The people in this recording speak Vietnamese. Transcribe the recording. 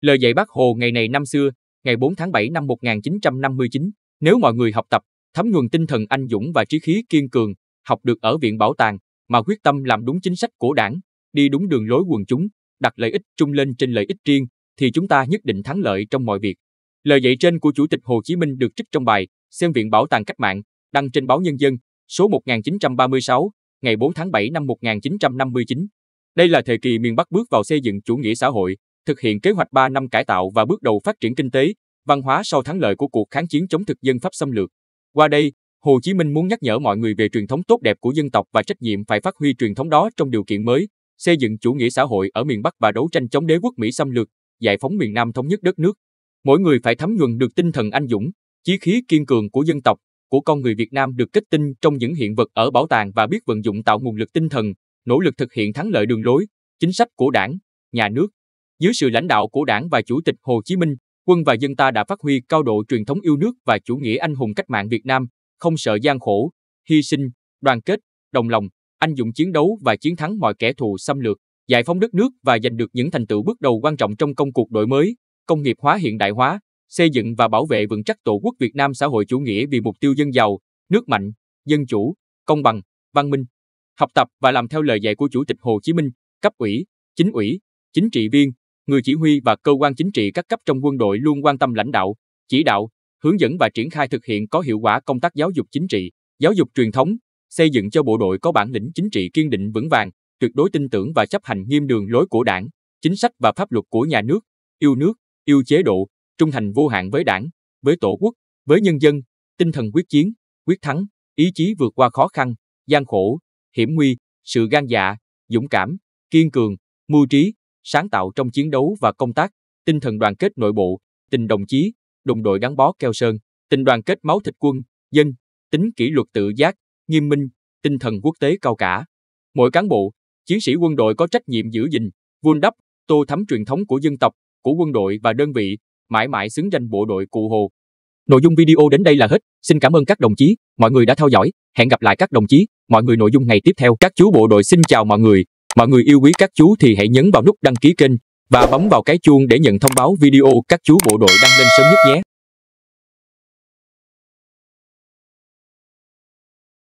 Lời dạy bác Hồ ngày này năm xưa, ngày 4 tháng 7 năm 1959, nếu mọi người học tập, thấm nhuần tinh thần anh dũng và trí khí kiên cường, học được ở Viện Bảo tàng, mà quyết tâm làm đúng chính sách của đảng, đi đúng đường lối quần chúng, đặt lợi ích chung lên trên lợi ích riêng, thì chúng ta nhất định thắng lợi trong mọi việc. Lời dạy trên của Chủ tịch Hồ Chí Minh được trích trong bài Xem Viện Bảo tàng Cách mạng, đăng trên báo Nhân dân, số 1936, ngày 4 tháng 7 năm 1959. Đây là thời kỳ miền Bắc bước vào xây dựng chủ nghĩa xã hội, thực hiện kế hoạch 3 năm cải tạo và bước đầu phát triển kinh tế, văn hóa sau thắng lợi của cuộc kháng chiến chống thực dân Pháp xâm lược. Qua đây, Hồ Chí Minh muốn nhắc nhở mọi người về truyền thống tốt đẹp của dân tộc và trách nhiệm phải phát huy truyền thống đó trong điều kiện mới, xây dựng chủ nghĩa xã hội ở miền Bắc và đấu tranh chống đế quốc Mỹ xâm lược, giải phóng miền Nam thống nhất đất nước. Mỗi người phải thấm nhuần được tinh thần anh dũng, chí khí kiên cường của dân tộc, của con người Việt Nam được kết tinh trong những hiện vật ở bảo tàng và biết vận dụng tạo nguồn lực tinh thần, nỗ lực thực hiện thắng lợi đường lối, chính sách của đảng, nhà nước, dưới sự lãnh đạo của đảng và Chủ tịch Hồ Chí Minh, quân và dân ta đã phát huy cao độ truyền thống yêu nước và chủ nghĩa anh hùng cách mạng Việt Nam, không sợ gian khổ, hy sinh, đoàn kết, đồng lòng, anh dũng chiến đấu và chiến thắng mọi kẻ thù xâm lược, giải phóng đất nước và giành được những thành tựu bước đầu quan trọng trong công cuộc đổi mới, công nghiệp hóa hiện đại hóa, xây dựng và bảo vệ vững chắc tổ quốc Việt Nam xã hội chủ nghĩa vì mục tiêu dân giàu, nước mạnh, dân chủ, công bằng, văn minh. Học tập và làm theo lời dạy của Chủ tịch Hồ Chí Minh, cấp ủy, chính ủy, chính trị viên, người chỉ huy và cơ quan chính trị các cấp trong quân đội luôn quan tâm lãnh đạo, chỉ đạo, hướng dẫn và triển khai thực hiện có hiệu quả công tác giáo dục chính trị, giáo dục truyền thống, xây dựng cho bộ đội có bản lĩnh chính trị kiên định vững vàng, tuyệt đối tin tưởng và chấp hành nghiêm đường lối của đảng, chính sách và pháp luật của nhà nước, yêu nước, yêu chế độ, trung thành vô hạn với đảng, với tổ quốc, với nhân dân, tinh thần quyết chiến, quyết thắng, ý chí vượt qua khó khăn, gian khổ, hiểm nguy, sự gan dạ, dũng cảm, kiên cường, mưu trí, sáng tạo trong chiến đấu và công tác, tinh thần đoàn kết nội bộ, tình đồng chí, đồng đội gắn bó keo sơn, tình đoàn kết máu thịt quân, dân, tính kỷ luật tự giác, nghiêm minh, tinh thần quốc tế cao cả. Mỗi cán bộ, chiến sĩ quân đội có trách nhiệm giữ gìn, vun đắp, tô thắm truyền thống của dân tộc, của quân đội và đơn vị, mãi mãi xứng danh bộ đội cụ Hồ. Nội dung video đến đây là hết. Xin cảm ơn các đồng chí, mọi người đã theo dõi. Hẹn gặp lại các đồng chí, mọi người nội dung ngày tiếp theo. Các chú bộ đội xin chào mọi người. Mọi người yêu quý các chú thì hãy nhấn vào nút đăng ký kênh và bấm vào cái chuông để nhận thông báo video các chú bộ đội đăng lên sớm nhất nhé.